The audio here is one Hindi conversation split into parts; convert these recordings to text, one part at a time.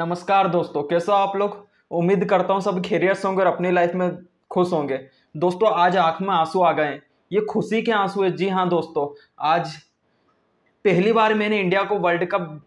नमस्कार दोस्तों कैसे हो आप लोग उम्मीद करता हूँ सब खेरियस होंगे और अपनी लाइफ में खुश होंगे दोस्तों आज आँख में आंसू आ गए ये खुशी के आंसू है जी हाँ दोस्तों आज पहली बार मैंने इंडिया को वर्ल्ड कप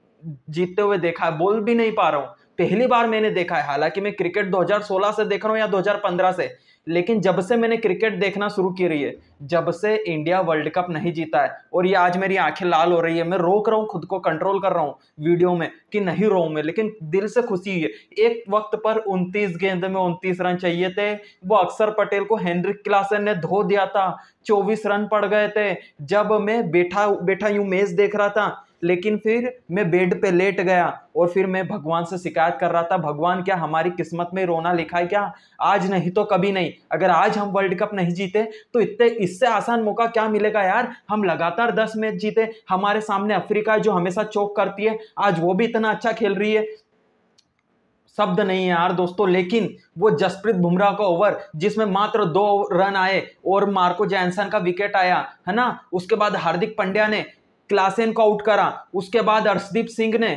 जीतते हुए देखा है बोल भी नहीं पा रहा हूँ पहली बार मैंने देखा है हालांकि मैं क्रिकेट 2016 से देख रहा हूँ या 2015 से लेकिन जब से मैंने क्रिकेट देखना शुरू की रही है जब से इंडिया वर्ल्ड कप नहीं जीता है और ये आज मेरी आंखें लाल हो रही है मैं रोक रहा हूँ खुद को कंट्रोल कर रहा हूँ वीडियो में कि नहीं रो मैं लेकिन दिल से खुशी है एक वक्त पर उनतीस गेंद में उनतीस रन चाहिए थे वो अक्सर पटेल को हेनरिक क्लासन ने धो दिया था चौबीस रन पड़ गए थे जब मैं बैठा बैठा यूं मैच देख रहा था लेकिन फिर मैं बेड पे लेट गया और फिर मैं भगवान से शिकायत कर रहा था भगवान क्या हमारी किस्मत में रोना लिखा है क्या आज नहीं तो कभी नहीं अगर आज हम वर्ल्ड कप नहीं जीते तो इतने इससे आसान मौका क्या मिलेगा यार हम लगातार दस मैच जीते हमारे सामने अफ्रीका जो हमेशा चौक करती है आज वो भी इतना अच्छा खेल रही है शब्द नहीं है यार दोस्तों लेकिन वो जसप्रीत बुमराह का ओवर जिसमें मात्र दो रन आए और मार्को जैनसन का विकेट आया है ना उसके बाद हार्दिक पंड्या ने क्लासेन को आउट करा उसके बाद अर्शदीप सिंह ने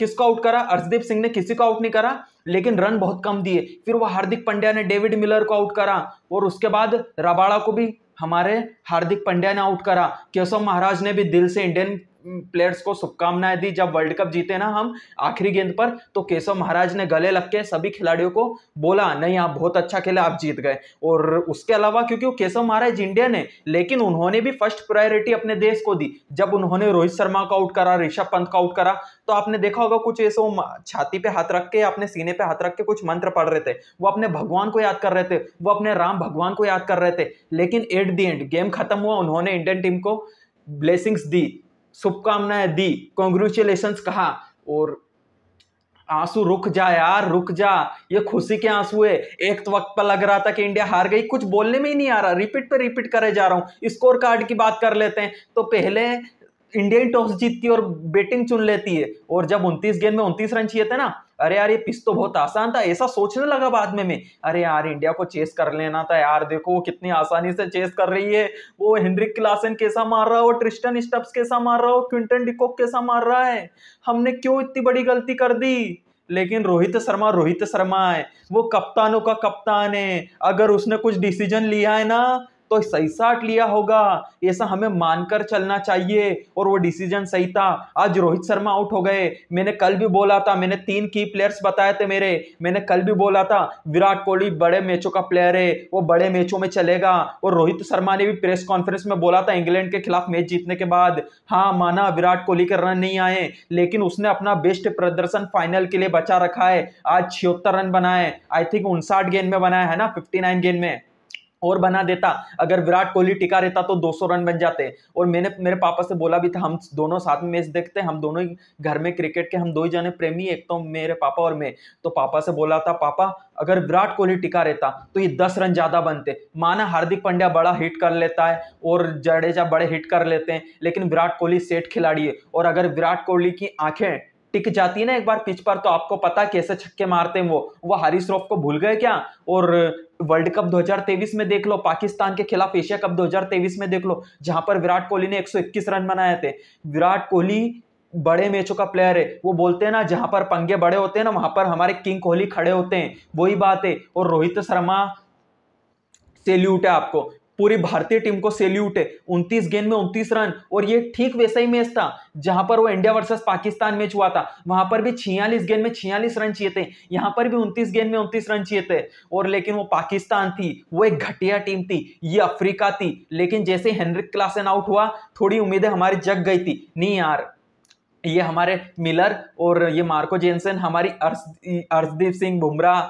किसको आउट करा अर्शदीप सिंह ने किसी को आउट नहीं करा लेकिन रन बहुत कम दिए फिर वो हार्दिक पंड्या ने डेविड मिलर को आउट करा और उसके बाद रबाड़ा को भी हमारे हार्दिक पंड्या ने आउट करा केशव महाराज ने भी दिल से इंडियन प्लेयर्स को शुभकामनाएं दी जब वर्ल्ड कप जीते ना हम आखिरी गेंद पर तो केशव महाराज ने गले लग के सभी खिलाड़ियों को बोला नहीं आप बहुत अच्छा खेले आप जीत गए और उसके अलावा क्योंकि केशव महाराज इंडियन है लेकिन उन्होंने भी फर्स्ट प्रायोरिटी अपने देश को दी जब उन्होंने रोहित शर्मा को आउट करा ऋषभ पंत का आउट करा तो आपने देखा होगा कुछ ऐसे वो छाती पे हाथ रख के अपने सीने पे हाथ रख के कुछ मंत्र पढ़ रहे थे वो अपने भगवान को याद कर रहे थे वो अपने राम भगवान को याद कर रहे थे लेकिन एट दी एंड गेम खत्म हुआ उन्होंने इंडियन टीम को ब्लेसिंग्स दी शुभकामनाएं दी कॉन्ग्रेचुलेशन कहा और आंसू रुक जा यार रुक जा ये खुशी के आंसू है एक तो वक्त पर लग रहा था कि इंडिया हार गई कुछ बोलने में ही नहीं आ रहा रिपीट पर रिपीट करे जा रहा हूँ स्कोर कार्ड की बात कर लेते हैं तो पहले इंडिया टॉस जीतती और बैटिंग चुन लेती है और जब उनतीस गेंद में उनतीस रन चाहिए थे ना अरे यार ये पिच तो बहुत आसान था ऐसा सोचने लगा बाद में मैं अरे यार इंडिया को चेस कर लेना था यार देखो वो कितनी आसानी से चेस कर रही है वो हेनरिक क्लासन कैसा मार रहा है वो ट्रिस्टन स्टप्स कैसा मार रहा है वो क्विंटन डिकॉक कैसा मार रहा है हमने क्यों इतनी बड़ी गलती कर दी लेकिन रोहित शर्मा रोहित शर्मा है वो कप्तानों का कप्तान है अगर उसने कुछ डिसीजन लिया है ना तो सही साठ लिया होगा ऐसा हमें मानकर चलना चाहिए और वो डिसीजन सही था आज रोहित शर्मा आउट हो गए मैंने कल भी बोला था मैंने तीन की प्लेयर्स बताए थे मेरे मैंने कल भी बोला था विराट कोहली बड़े मैचों का प्लेयर है वो बड़े मैचों में चलेगा और रोहित शर्मा ने भी प्रेस कॉन्फ्रेंस में बोला था इंग्लैंड के खिलाफ मैच जीतने के बाद हाँ माना विराट कोहली के रन नहीं आए लेकिन उसने अपना बेस्ट प्रदर्शन फाइनल के लिए बचा रखा है आज छिहत्तर रन बनाए आई थिंक उनसाठ गेंद में बनाया है ना फिफ्टी नाइन गेंद में और बना देता अगर विराट कोहली टिका रहता तो 200 रन बन जाते और मैंने मेरे पापा से बोला भी था हम दोनों साथ में मैच देखते हम दोनों ही घर में क्रिकेट के हम दो ही जने प्रेमी एक तो मेरे पापा और मैं तो पापा से बोला था पापा अगर विराट कोहली टिका रहता तो ये दस रन ज़्यादा बनते माना हार्दिक पांड्या बड़ा हिट कर लेता है और जडेजा बड़े हिट कर लेते हैं लेकिन विराट कोहली सेठ खिलाड़ी है और अगर विराट कोहली की आंखें टिक जाती है ना एक बार पिच पर तो आपको पता कैसे छक्के मारते हैं वो वो हारिस रॉफ को भूल गए क्या और वर्ल्ड कप 2023 में देख लो पाकिस्तान के खिलाफ एशिया कप 2023 में देख लो जहां पर विराट कोहली ने 121 रन बनाए थे विराट कोहली बड़े मैचों का प्लेयर है वो बोलते हैं ना जहां पर पंगे बड़े होते हैं ना वहां पर हमारे किंग कोहली खड़े होते हैं वही बात है और रोहित शर्मा सेल्यूट है आपको पूरी भारतीय टीम को सेल्यूट है उनतीस गेंद में उनतीस रन और ये ठीक वैसा ही मैच था जहां पर वो इंडिया वर्सेस पाकिस्तान मैच हुआ था वहां पर भी छियालीस गेंद में छियालीस रन चाहिए थे यहां पर भी उनतीस गेंद में उनतीस रन चाहिए थे और लेकिन वो पाकिस्तान थी वो एक घटिया टीम थी ये अफ्रीका थी लेकिन जैसे हेनरिक क्लासन आउट हुआ थोड़ी उम्मीदें हमारी जग गई थी नहीं यार ये हमारे मिलर और ये मार्को जेनसन हमारी अर्शदीप सिंह बुमराह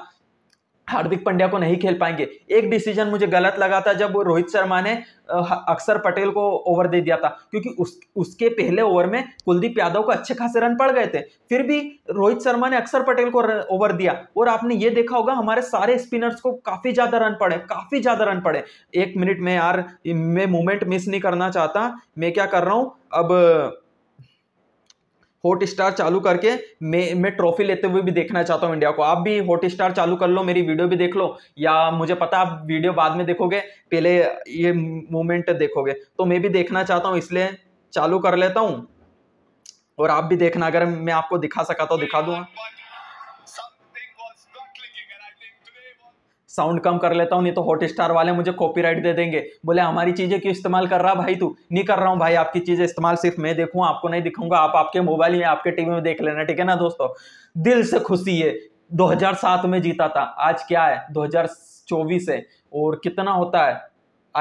हार्दिक पंड्या को नहीं खेल पाएंगे एक डिसीजन मुझे गलत लगा था जब रोहित शर्मा ने अक्षर पटेल को ओवर दे दिया था क्योंकि उस उसके पहले ओवर में कुलदीप यादव को अच्छे खासे रन पड़ गए थे फिर भी रोहित शर्मा ने अक्षर पटेल को ओवर दिया और आपने ये देखा होगा हमारे सारे स्पिनर्स को काफ़ी ज़्यादा रन पड़े काफ़ी ज़्यादा रन पड़े एक मिनट में यार मैं मूवमेंट मिस नहीं करना चाहता मैं क्या कर रहा हूँ अब हॉट स्टार चालू करके मैं मैं ट्रॉफी लेते हुए भी देखना चाहता हूँ इंडिया को आप भी हॉट स्टार चालू कर लो मेरी वीडियो भी देख लो या मुझे पता आप वीडियो बाद में देखोगे पहले ये मोमेंट देखोगे तो मैं भी देखना चाहता हूँ इसलिए चालू कर लेता हूँ और आप भी देखना अगर मैं आपको दिखा सका तो दिखा दूंगा साउंड कम कर लेता हूँ नहीं तो हॉट स्टार वाले मुझे कॉपीराइट दे देंगे बोले हमारी चीज़ें क्यों इस्तेमाल कर रहा भाई तू नहीं कर रहा हूँ भाई आपकी चीज़ें इस्तेमाल सिर्फ मैं देखूँ आपको नहीं दिखाऊंगा आप आपके मोबाइल में आपके टीवी में देख लेना ठीक है ना दोस्तों दिल से खुशी है दो में जीता था आज क्या है दो है और कितना होता है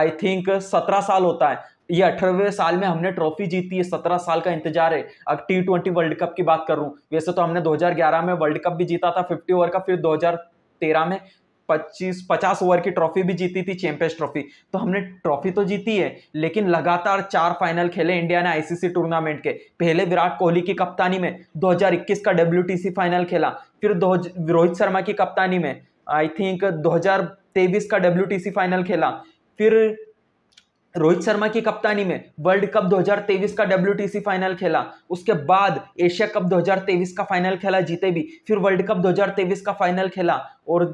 आई थिंक सत्रह साल होता है ये अठारहवें साल में हमने ट्रॉफी जीती है सत्रह साल का इंतजार है अब टी ट्वेंटी वर्ल्ड कप की बात करूं वैसे तो हमने 2011 में वर्ल्ड कप भी जीता था 50 ओवर का फिर 2013 में पच्चीस पचास ओवर की ट्रॉफी भी जीती थी चैंपियंस ट्रॉफी तो हमने ट्रॉफी तो जीती है लेकिन लगातार चार फाइनल खेले इंडिया ने आईसीसी टूर्नामेंट के पहले विराट कोहली की कप्तानी में 2021 का डब्ल्यू फाइनल खेला फिर रोहित शर्मा की कप्तानी में आई थिंक 2023 का डब्ल्यू फाइनल खेला फिर रोहित शर्मा की कप्तानी में वर्ल्ड कप 2023 का डब्ल्यू फाइनल खेला उसके बाद एशिया कप 2023 का फाइनल खेला जीते भी फिर वर्ल्ड कप 2023 का फाइनल खेला और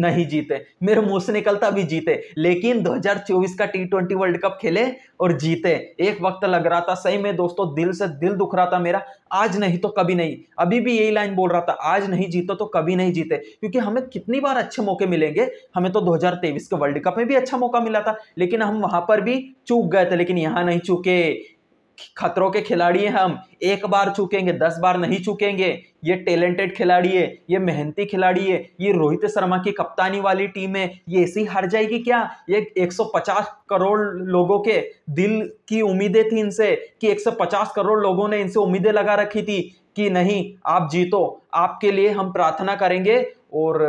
नहीं जीते मेरे मुंह से निकलता भी जीते लेकिन 2024 का टी ट्वेंटी वर्ल्ड कप खेले और जीते एक वक्त लग रहा था सही में दोस्तों दिल से दिल दुख रहा था मेरा आज नहीं तो कभी नहीं अभी भी यही लाइन बोल रहा था आज नहीं जीते तो कभी नहीं जीते क्योंकि हमें कितनी बार अच्छे मौके मिलेंगे हमें तो दो के वर्ल्ड कप में भी अच्छा मौका मिला था लेकिन हम वहां पर भी चूक गए थे लेकिन यहाँ नहीं चूके खतरों के खिलाड़ी हैं हम एक बार चूकेंगे दस बार नहीं चूकेंगे ये टैलेंटेड खिलाड़ी है ये मेहनती खिलाड़ी है ये रोहित शर्मा की कप्तानी वाली टीम है ये ऐसी हार जाएगी क्या ये 150 करोड़ लोगों के दिल की उम्मीदें थी इनसे कि 150 करोड़ लोगों ने इनसे उम्मीदें लगा रखी थी कि नहीं आप जीतो आपके लिए हम प्रार्थना करेंगे और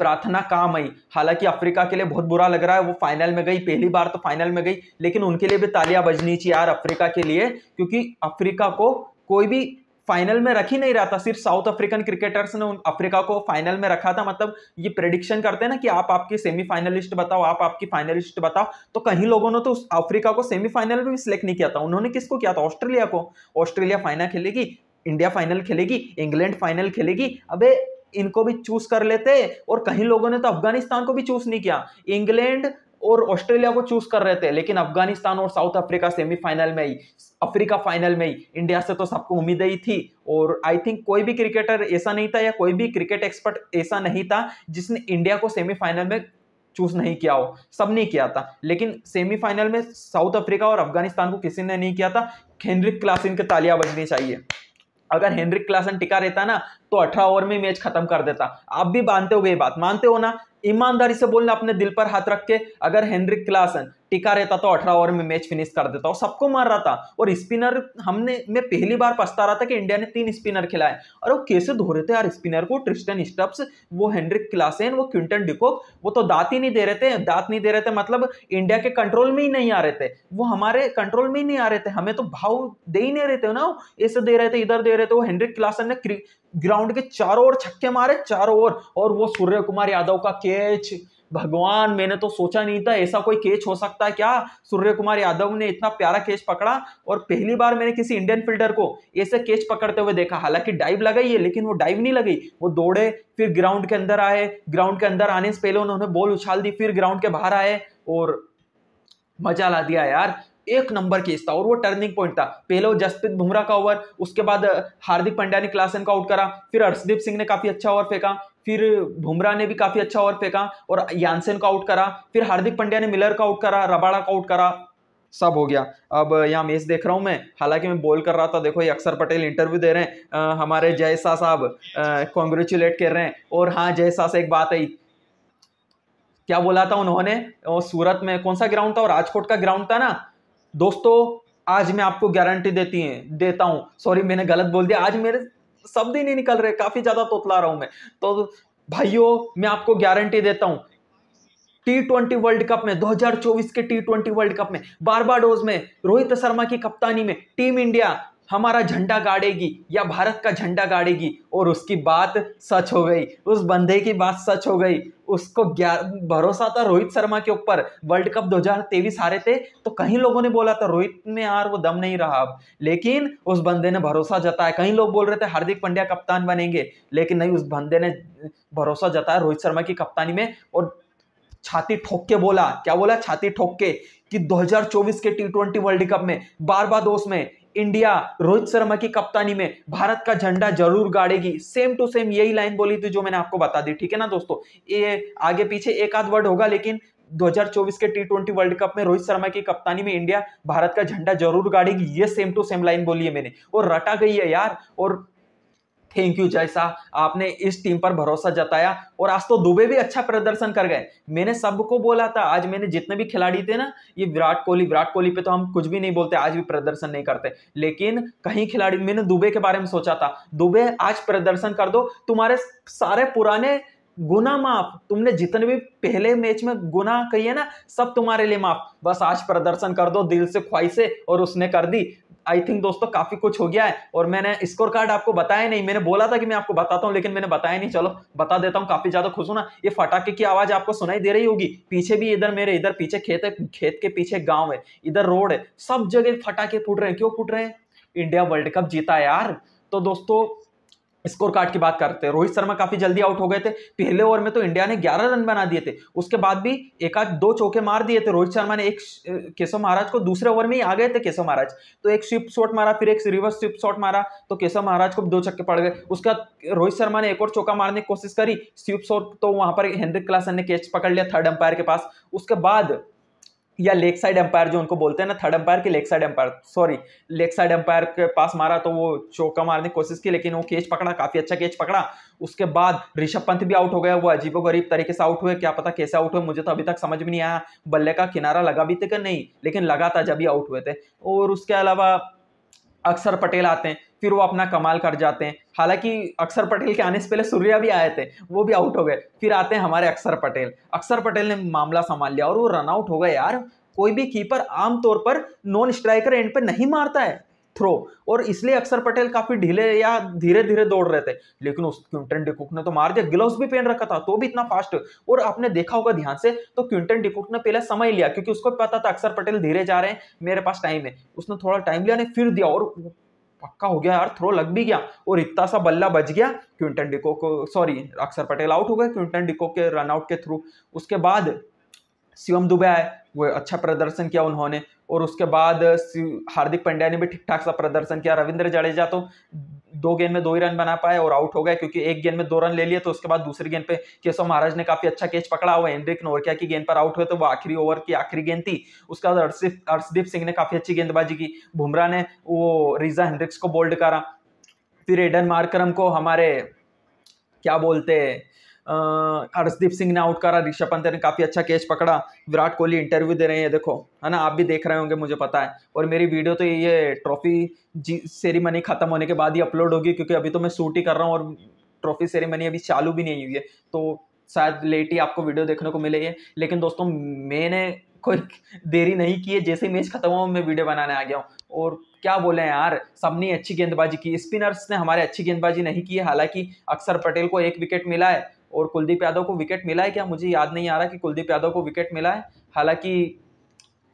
प्रार्थना काम आई हालांकि अफ्रीका के लिए बहुत बुरा लग रहा है वो फाइनल में गई पहली बार तो फाइनल में गई लेकिन उनके लिए भी तालियां बजनी चाहिए यार अफ्रीका के लिए क्योंकि अफ्रीका को कोई भी फाइनल में रख ही नहीं रहा था सिर्फ साउथ अफ्रीकन क्रिकेटर्स ने उन अफ्रीका को फाइनल में रखा था मतलब ये प्रेडिक्शन करते हैं ना कि आप आपकी सेमीफाइनलिस्ट बताओ आप आपकी फाइनलिस्ट बताओ तो कहीं लोगों ने तो उस अफ्रीका को सेमीफाइनल में भी सिलेक्ट नहीं किया था उन्होंने किसको किया था ऑस्ट्रेलिया को ऑस्ट्रेलिया फाइनल खेलेगी इंडिया फाइनल खेलेगी इंग्लैंड फाइनल खेलेगी अबे इनको भी चूज कर लेते और कहीं लोगों ने तो अफगानिस्तान को भी चूज नहीं किया इंग्लैंड और ऑस्ट्रेलिया को चूज कर रहे थे लेकिन अफगानिस्तान और साउथ अफ्रीका सेमीफाइनल में ही अफ्रीका फाइनल में ही इंडिया से तो सबको उम्मीद ही थी और आई थिंक कोई भी क्रिकेटर ऐसा नहीं था या कोई भी क्रिकेट एक्सपर्ट ऐसा नहीं था जिसने इंडिया को सेमीफाइनल में चूज नहीं किया हो सब ने किया था लेकिन सेमीफाइनल में साउथ अफ्रीका और अफगानिस्तान को किसी ने नहीं किया था हेनरिक क्लासिन के तालियां बजनी चाहिए अगर हेनरिक क्लासन टिका रहता ना तो अठारह ओवर में मैच खत्म कर देता आप भी मानते हो ये बात मानते हो ना ईमानदारी से बोलना अपने दिल पर हाथ रख के अगर हेनरिक क्लासन टिका रहता तो अठारह ओवर में मैच फिनिश कर देता और सबको मार रहा था और स्पिनर हमने मैं पहली बार पछता रहा था कि इंडिया ने तीन स्पिनर खिलाए और वो कैसे धो रहे थे यार स्पिनर को ट्रिस्टन स्टप्स वो हेनरिक क्लासेन वो क्विंटन डिकोक वो तो दांत ही नहीं दे रहे थे दांत नहीं दे रहे थे मतलब इंडिया के कंट्रोल में ही नहीं आ रहे थे वो हमारे कंट्रोल में ही नहीं आ रहे थे हमें तो भाव दे ही नहीं रहे थे ना ऐसे दे रहे थे इधर दे रहे थे वो हेनरिक क्लासन ने ग्राउंड के चारों ओर छक्के मारे चारों ओर और वो सूर्य कुमार यादव का कैच भगवान मैंने तो सोचा नहीं था ऐसा कोई कैच हो सकता है क्या सूर्य कुमार यादव ने इतना प्यारा कैच पकड़ा और पहली बार मैंने किसी इंडियन फील्डर को ऐसे कैच पकड़ते हुए देखा हालांकि डाइव लगाई है लेकिन वो डाइव नहीं लगी वो दौड़े फिर ग्राउंड के अंदर आए ग्राउंड के अंदर आने से पहले उन्होंने बॉल उछाल दी फिर ग्राउंड के बाहर आए और मजा ला दिया यार एक नंबर केस था और वो टर्निंग पॉइंट था पहले वो जसप्रीत बुमराह का ओवर उसके बाद हार्दिक पंड्या ने क्लासन का आउट करा फिर अर्शदीप सिंह ने काफी अच्छा ओवर फेंका फिर बुमराह ने भी काफी अच्छा ओवर फेंका और यानसेन का आउट करा फिर हार्दिक पंड्या ने मिलर का आउट करा रबाड़ा का आउट करा सब हो गया अब यहाँ मैच देख रहा हूँ मैं हालांकि मैं बोल कर रहा था देखो ये अक्सर पटेल इंटरव्यू दे रहे हैं आ, हमारे जय शाह साहब कॉन्ग्रेचुलेट कर रहे हैं और हाँ जय शाह से एक बात आई क्या बोला था उन्होंने सूरत में कौन सा ग्राउंड था और राजकोट का ग्राउंड था ना दोस्तों आज मैं आपको गारंटी देती है देता हूं सॉरी मैंने गलत बोल दिया आज मेरे शब्द ही नहीं निकल रहे काफी ज्यादा तोतला रहा हूं मैं तो भाइयों मैं आपको गारंटी देता हूं टी ट्वेंटी वर्ल्ड कप में 2024 के टी ट्वेंटी वर्ल्ड कप में बारबाडोज में रोहित शर्मा की कप्तानी में टीम इंडिया हमारा झंडा गाड़ेगी या भारत का झंडा गाड़ेगी और उसकी बात सच हो गई उस बंदे की बात सच हो गई उसको भरोसा था रोहित शर्मा के ऊपर वर्ल्ड कप 2023 हारे थे तो कहीं लोगों ने बोला था रोहित में यार वो दम नहीं रहा अब लेकिन उस बंदे ने भरोसा जताया कई लोग बोल रहे थे हार्दिक पंड्या कप्तान बनेंगे लेकिन नहीं उस बंदे ने भरोसा जताया रोहित शर्मा की कप्तानी में और छाती ठोक के बोला क्या बोला छाती ठोक के कि 2024 के टी ट्वेंटी वर्ल्ड कप में बार बार दोस्त में इंडिया रोहित शर्मा की कप्तानी में भारत का झंडा जरूर गाड़ेगी सेम टू सेम यही लाइन बोली थी जो मैंने आपको बता दी ठीक है ना दोस्तों ये आगे पीछे एक आध वर्ड होगा लेकिन 2024 के टी ट्वेंटी वर्ल्ड कप में रोहित शर्मा की कप्तानी में इंडिया भारत का झंडा जरूर गाड़ेगी ये सेम टू सेम लाइन बोली है मैंने और रटा गई है यार और थैंक यू जैसा आपने इस टीम पर भरोसा जताया और आज तो दुबे भी अच्छा प्रदर्शन कर गए मैंने सबको बोला था आज मैंने जितने भी खिलाड़ी थे ना ये विराट कोहली विराट कोहली पे तो हम कुछ भी नहीं बोलते आज भी प्रदर्शन नहीं करते लेकिन कहीं खिलाड़ी मैंने दुबे के बारे में सोचा था दुबे आज प्रदर्शन कर दो तुम्हारे सारे पुराने गुना माफ तुमने जितने भी पहले मैच में गुना कही है ना सब तुम्हारे लिए माफ बस आज प्रदर्शन कर दो दिल से से और उसने कर दी आई थिंक दोस्तों काफी कुछ हो गया है और मैंने स्कोर कार्ड आपको बताया नहीं मैंने बोला था कि मैं आपको बताता हूँ लेकिन मैंने बताया नहीं चलो बता देता हूँ काफी ज्यादा खुश हूं ना ये फटाके की आवाज आपको सुनाई दे रही होगी पीछे भी इधर मेरे इधर पीछे खेत है खेत के पीछे गाँव है इधर रोड है सब जगह फटाके फूट रहे हैं क्यों फूट रहे हैं इंडिया वर्ल्ड कप जीता है यार तो दोस्तों स्कोर कार्ड की बात करते हैं रोहित शर्मा काफी जल्दी आउट हो गए थे पहले ओवर में तो इंडिया ने 11 रन बना दिए थे उसके बाद भी एक आध दो चौके मार दिए थे रोहित शर्मा ने एक केशव महाराज को दूसरे ओवर में ही आ गए थे केशव महाराज तो एक स्विप शॉट मारा फिर एक रिवर्स स्विप शॉट मारा तो केशव महाराज को दो चक्के पड़ गए उसके बाद रोहित शर्मा ने एक और चौका मारने की कोशिश करी स्विप शॉट तो वहां पर हेनरिक क्लासन ने कैच पकड़ लिया थर्ड अंपायर के पास उसके बाद या लेग साइड एम्पायर जो उनको बोलते हैं ना थर्ड एम्पायर की leg side umpire sorry leg side umpire के पास मारा तो वो चौका मारने की कोशिश की लेकिन वो कैच पकड़ा काफी अच्छा कैच पकड़ा उसके बाद ऋषभ पंत भी आउट हो गया वो अजीबो गरीब तरीके से आउट हुए क्या पता कैसे आउट हुए मुझे तो अभी तक समझ में नहीं आया बल्ले का किनारा लगा भी थे कि नहीं लेकिन लगा था जब ही आउट हुए थे और उसके अलावा अक्सर पटेल आते हैं फिर वो अपना कमाल कर जाते हैं हालांकि अक्षर पटेल के आने से पहले सूर्या भी आए थे वो भी आउट हो गए फिर आते हैं हमारे अक्षर पटेल अक्षर पटेल ने मामला संभाल लिया और वो रनआउट हो गए यार कोई भी कीपर आमतौर पर नॉन स्ट्राइकर एंड पर नहीं मारता है थ्रो और इसलिए अक्षर पटेल काफी ढीले या धीरे धीरे दौड़ रहे थे लेकिन उस क्विंटन डिकुक ने तो मार दिया ग्लव्स भी पहन रखा था तो भी इतना फास्ट और आपने देखा होगा ध्यान से तो क्विंटन डिकुक ने पहले समय लिया क्योंकि उसको पता था अक्षर पटेल धीरे जा रहे हैं मेरे पास टाइम है उसने थोड़ा टाइम लिया ने फिर दिया और पक्का हो गया यार थ्रो लग भी गया और इतना सा बल्ला बच गया क्विंटन डिको को सॉरी अक्षर पटेल आउट हो गए क्विंटन डिको के रनआउट के थ्रू उसके बाद शिवम दुबे आए वो अच्छा प्रदर्शन किया उन्होंने और उसके बाद हार्दिक पंड्या ने भी ठीक ठाक सा प्रदर्शन किया रविंद्र जडेजा तो दो गेंद में दो ही रन बना पाए और आउट हो गए क्योंकि एक गेंद में दो रन ले लिए तो उसके बाद दूसरी गेंद पे केशव महाराज ने काफी अच्छा कैच पकड़ा हुआ एनरिक नोरकिया की गेंद पर आउट हुए तो वो आखिरी ओवर की आखिरी गेंद थी उसके बाद अर्षदीप अर्षदीप सिंह ने काफी अच्छी गेंदबाजी की बुमराह ने वो रिजा हेनरिक्स को बोल्ड करा फिर एडन मार्करम को हमारे क्या बोलते हैं अर्शदीप सिंह ने आउट करा ऋषभ पंत ने काफ़ी अच्छा कैच पकड़ा विराट कोहली इंटरव्यू दे रहे हैं देखो है ना आप भी देख रहे होंगे मुझे पता है और मेरी वीडियो तो ये ट्रॉफी जी सेरेमनी ख़त्म होने के बाद ही अपलोड होगी क्योंकि अभी तो मैं शूट ही कर रहा हूँ और ट्रॉफी सेरेमनी अभी चालू भी नहीं हुई है तो शायद लेट ही आपको वीडियो देखने को मिलेगी लेकिन दोस्तों मैंने कोई देरी नहीं की है जैसे ही मैच खत्म हुआ मैं वीडियो बनाने आ गया हूँ और क्या बोले यार सबने अच्छी गेंदबाजी की स्पिनर्स ने हमारे अच्छी गेंदबाजी नहीं की है हालांकि अक्षर पटेल को एक विकेट मिला है और कुलदीप यादव को विकेट मिला है क्या मुझे याद नहीं आ रहा कि कुलदीप यादव को विकेट मिला है हालांकि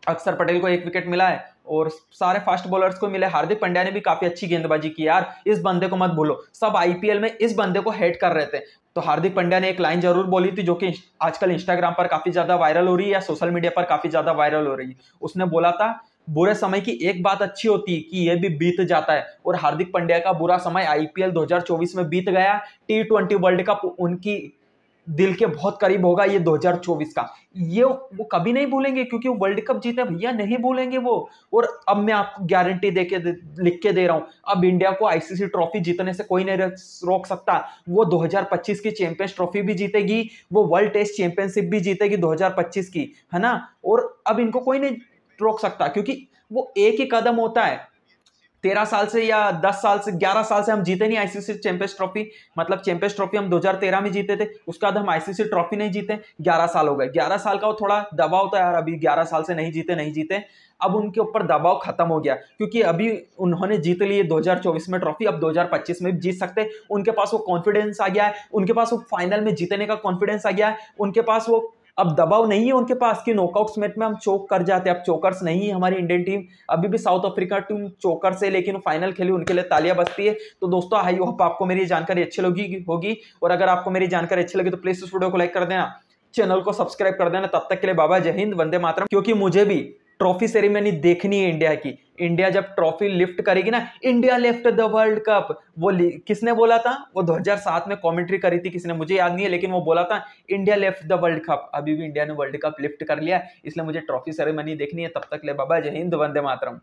अक्षर पटेल को एक विकेट मिला है और सारे फास्ट बॉलर्स को मिले हार्दिक पंड्या ने भी काफ़ी अच्छी गेंदबाजी की यार इस बंदे को मत भूलो सब आईपीएल में इस बंदे को हेट कर रहे थे तो हार्दिक पंड्या ने एक लाइन जरूर बोली थी जो कि आजकल इंस्टाग्राम पर काफ़ी ज़्यादा वायरल हो रही है या सोशल मीडिया पर काफ़ी ज़्यादा वायरल हो रही है उसने बोला था बुरे समय की एक बात अच्छी होती है कि यह भी बीत जाता है और हार्दिक पांड्या का बुरा समय आईपीएल 2024 में बीत गया टी ट्वेंटी वर्ल्ड कप उनकी दिल के बहुत करीब होगा ये 2024 का ये वो कभी नहीं भूलेंगे क्योंकि वर्ल्ड कप जीते भैया नहीं भूलेंगे वो और अब मैं आपको गारंटी दे के लिख के दे रहा हूं अब इंडिया को आईसीसी ट्रॉफी जीतने से कोई नहीं रोक सकता वो 2025 की चैंपियंस ट्रॉफी भी जीतेगी वो वर्ल्ड टेस्ट चैंपियनशिप भी जीतेगी 2025 की है ना और अब इनको कोई नहीं रोक सकता क्योंकि वो एक ही कदम होता है तेरह साल से या दस साल से ग्यारह साल से हम जीते नहीं आईसीसी चैंपियंस ट्रॉफी मतलब चैंपियंस ट्रॉफी हम 2013 में जीते थे उसके बाद हम आईसीसी ट्रॉफी नहीं जीते ग्यारह साल हो गए ग्यारह साल का वो थोड़ा दबाव होता है यार अभी ग्यारह साल से नहीं जीते नहीं जीते अब उनके ऊपर दबाव खत्म हो गया क्योंकि अभी उन्होंने जीत लिए 2024 में ट्रॉफी अब 2025 में भी जीत सकते उनके पास वो कॉन्फिडेंस आ गया है उनके पास वो फाइनल में जीतने का कॉन्फिडेंस आ गया है उनके पास वो अब दबाव नहीं है उनके पास कि नॉकआउट मैच में हम चौक कर जाते अब चौकर्स नहीं है हमारी इंडियन टीम अभी भी साउथ अफ्रीका टीम चौकर्स है लेकिन फाइनल खेली उनके लिए तालियां बजती है तो दोस्तों आई होप आपको मेरी जानकारी अच्छी लगी होगी और अगर आपको मेरी जानकारी अच्छी लगी तो प्लीज उस वीडियो को लाइक कर देना चैनल को सब्सक्राइब कर देना तब तक के लिए बाबा जय हिंद वंदे मातरम क्योंकि मुझे भी ट्रॉफी सेरेमनी देखनी है इंडिया की इंडिया जब ट्रॉफी लिफ्ट करेगी ना India lift the World Cup वो किसने बोला था वो 2007 में कमेंट्री करी थी किसने मुझे याद नहीं है लेकिन वो बोला था India lift the World Cup अभी भी इंडिया ने वर्ल्ड कप लिफ्ट कर लिया इसलिए मुझे ट्रॉफी सेरेमनी देखनी है तब तक ले बाबा जय हिंद वंदे मातरम